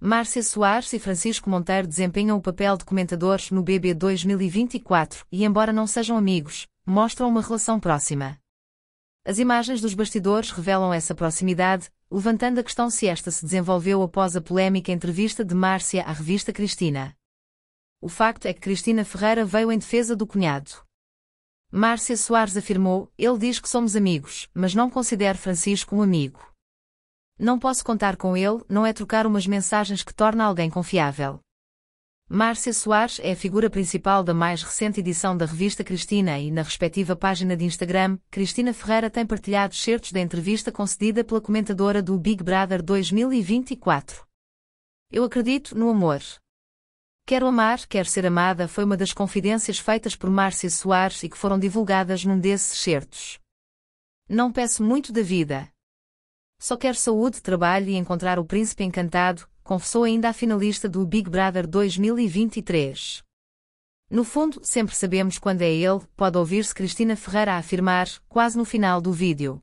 Márcia Soares e Francisco Monteiro desempenham o papel de comentadores no BB 2024 e, embora não sejam amigos, mostram uma relação próxima. As imagens dos bastidores revelam essa proximidade, levantando a questão se esta se desenvolveu após a polémica entrevista de Márcia à revista Cristina. O facto é que Cristina Ferreira veio em defesa do cunhado. Márcia Soares afirmou: Ele diz que somos amigos, mas não considero Francisco um amigo. Não posso contar com ele, não é trocar umas mensagens que torna alguém confiável. Márcia Soares é a figura principal da mais recente edição da revista Cristina e na respectiva página de Instagram, Cristina Ferreira tem partilhado certos da entrevista concedida pela comentadora do Big Brother 2024. Eu acredito no amor. Quero amar, quero ser amada foi uma das confidências feitas por Márcia Soares e que foram divulgadas num desses certos. Não peço muito da vida, só quer saúde, trabalho e encontrar o príncipe encantado, confessou ainda a finalista do Big Brother 2023. No fundo, sempre sabemos quando é ele, pode ouvir-se Cristina Ferreira afirmar, quase no final do vídeo.